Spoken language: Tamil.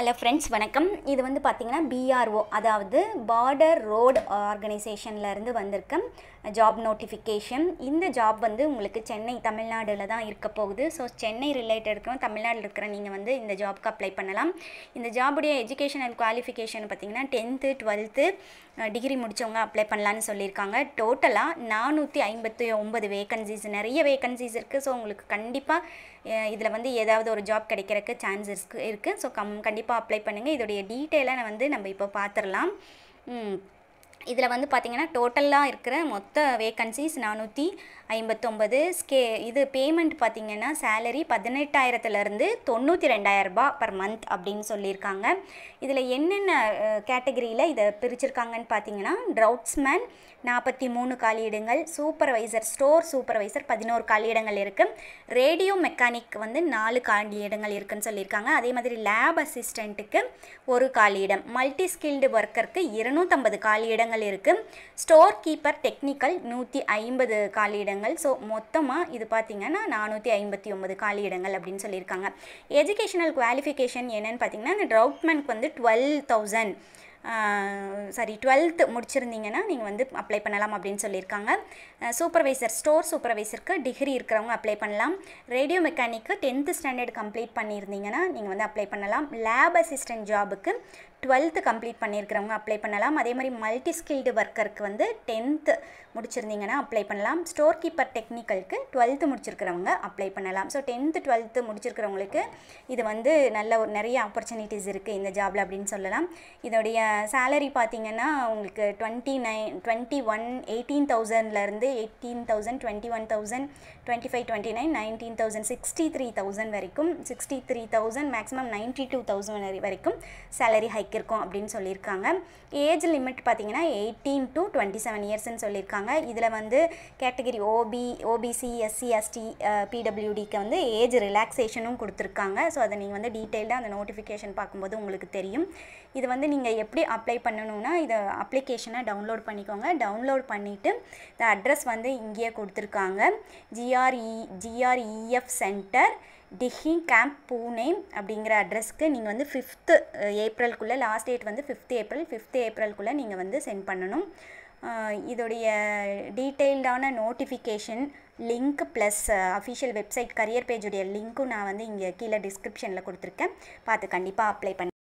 ஹலோ ஃப்ரெண்ட்ஸ் வணக்கம் இது வந்து பார்த்திங்கன்னா பிஆர்ஓ அதாவது பார்டர் ரோடு ஆர்கனைசேஷன்லேருந்து வந்திருக்க ஜாப் நோட்டிஃபிகேஷன் இந்த ஜாப் வந்து உங்களுக்கு சென்னை தமிழ்நாடில் தான் இருக்க போகுது ஸோ சென்னை ரிலேட்டட் இருக்கிறோம் தமிழ்நாட்டில் இருக்கிற நீங்கள் வந்து இந்த ஜாப்க்கு அப்ளை பண்ணலாம் இந்த ஜாபுடைய அண்ட் குவாலிஃபிகேஷன் பார்த்திங்கன்னா டென்த்து டுவெல்த்து டிகிரி முடித்தவங்க அப்ளை பண்ணலான்னு சொல்லியிருக்காங்க டோட்டலாக நானூற்றி ஐம்பத்தி ஒம்பது வேகன்சிஸ் நிறைய வேகன்சிஸ் இருக்குது ஸோ உங்களுக்கு கண்டிப்பாக இதில் வந்து ஏதாவது ஒரு ஜாப் கிடைக்கிறதுக்கு சான்சஸ் இருக்குது ஸோ கம் கண்டிப்பாக கண்டிப்பாக அப்ளை பண்ணுங்கள் இதோடைய டீட்டெயிலாக வந்து நம்ம இப்போ பார்த்துடலாம் இதில் வந்து பார்த்திங்கன்னா டோட்டலாக இருக்கிற மொத்த வேக்கன்சிஸ் நானூற்றி ஐம்பத்தொம்பது ஸ்கே இது பேமெண்ட் பார்த்திங்கன்னா சேலரி பதினெட்டாயிரத்துலேருந்து தொண்ணூற்றி ரெண்டாயிரரூபா பர் மந்த் அப்படின்னு சொல்லியிருக்காங்க இதில் என்னென்ன கேட்டகரியில் இதை பிரிச்சிருக்காங்கன்னு பார்த்தீங்கன்னா ட்ரவுட்ஸ்மேன் நாற்பத்தி மூணு காலியிடங்கள் சூப்பர்வைசர் ஸ்டோர் சூப்பர்வைசர் பதினோரு காலியிடங்கள் இருக்குது ரேடியோ மெக்கானிக் வந்து நாலு காலியிடங்கள் இருக்குதுன்னு சொல்லியிருக்காங்க அதே மாதிரி லேப் அசிஸ்டண்ட்டுக்கு ஒரு காலியிடம் மல்டி ஸ்கில்டு ஒர்க்கருக்கு இருநூற்றம்பது காலியிடங்கள் காலியிடங்கள் இருக்குது ஸ்டோர் கீப்பர் டெக்னிக்கல் நூற்றி ஐம்பது காலியிடங்கள் ஸோ மொத்தமாக இது பார்த்திங்கன்னா நானூற்றி ஐம்பத்தி ஒம்பது காலியிடங்கள் அப்படின்னு சொல்லியிருக்காங்க எஜுகேஷனல் குவாலிஃபிகேஷன் என்னென்னு பார்த்தீங்கன்னா இந்த வந்து டுவெல் தௌசண்ட் சாரி டுவெல்த்து முடிச்சிருந்தீங்கன்னா நீங்கள் வந்து அப்ளை பண்ணலாம் அப்படின்னு சொல்லியிருக்காங்க சூப்பர்வைசர் ஸ்டோர் சூப்பர்வைசருக்கு டிகிரி இருக்கிறவங்க அப்ளை பண்ணலாம் ரேடியோ மெக்கானிக்கு டென்த்து ஸ்டாண்டர்ட் கம்ப்ளீட் பண்ணியிருந்தீங்கன்னா நீங்கள் வந்து அப்ளை பண்ணலாம் லேப் அசிஸ்டன்ட் ஜாபுக்கு டுவெல்த்து கம்ப்ளீட் பண்ணியிருக்கிறவங்க அப்ளை பண்ணலாம் அதே மாதிரி மல்டி ஸ்கில்டு ஒர்க்கருக்கு வந்து டென்த்து முடிச்சிருந்தீங்கன்னா அப்ளை பண்ணலாம் ஸ்டோர் கீப்பர் டெக்னிக்கலுக்கு டுவெல்த்து முடிச்சிருக்கிறவங்க அப்ளை பண்ணலாம் ஸோ டென்த்து டுவெல்த்து முடிச்சிருக்கிறவங்களுக்கு இது வந்து நல்ல ஒரு நிறைய ஆப்பர்ச்சுனிட்டிஸ் இருக்குது இந்த ஜாபில் அப்படின்னு சொல்லலாம் இதோடைய சேலரி பார்த்திங்கன்னா உங்களுக்கு twenty nine twenty one eighteen தௌசண்ட்லேருந்து eighteen thousand twenty one thousand twenty five twenty nine nineteen thousand sixty three thousand வரைக்கும் sixty three thousand maximum ninety two thousand வரைக்கும் சேலரி ஹைக் வைக்கிறோம் அப்படின்னு சொல்லியிருக்காங்க ஏஜ் லிமிட் பார்த்தீங்கன்னா எயிட்டீன் டு டுவெண்ட்டி செவன் இயர்ஸ்ன்னு சொல்லியிருக்காங்க இதில் வந்து category OB OBC SC ST பிடபிள்யூடிக்கு வந்து ஏஜ் ரிலாக்ஸேஷனும் கொடுத்துருக்காங்க ஸோ அதை நீங்கள் வந்து டீட்டெயில்டாக அந்த நோட்டிஃபிகேஷன் பார்க்கும்போது உங்களுக்கு தெரியும் இது வந்து நீங்கள் எப்படி அப்ளை பண்ணணும்னா இதை அப்ளிகேஷனை டவுன்லோட் பண்ணிக்கோங்க டவுன்லோட் பண்ணிவிட்டு இந்த அட்ரஸ் வந்து இங்கேயே கொடுத்துருக்காங்க GRE GREF centre e, Dighi camp Pune அப்படிங்கிற அட்ரஸ்க்கு நீங்கள் வந்து ஃபிஃப்த்து ஏப்ரல்குள்ளே last date fifth April fifth ஃபிஃப்த் ஏப்ரல்குள்ளே நீங்கள் வந்து சென்ட் பண்ணணும் இதோடைய டீட்டெயில்டான notification link plus official website career பேஜுடைய லிங்க்கும் நான் வந்து இங்கே கீழே டிஸ்கிரிப்ஷனில் கொடுத்துருக்கேன் பார்த்து கண்டிப்பாக அப்ளை பண்ணி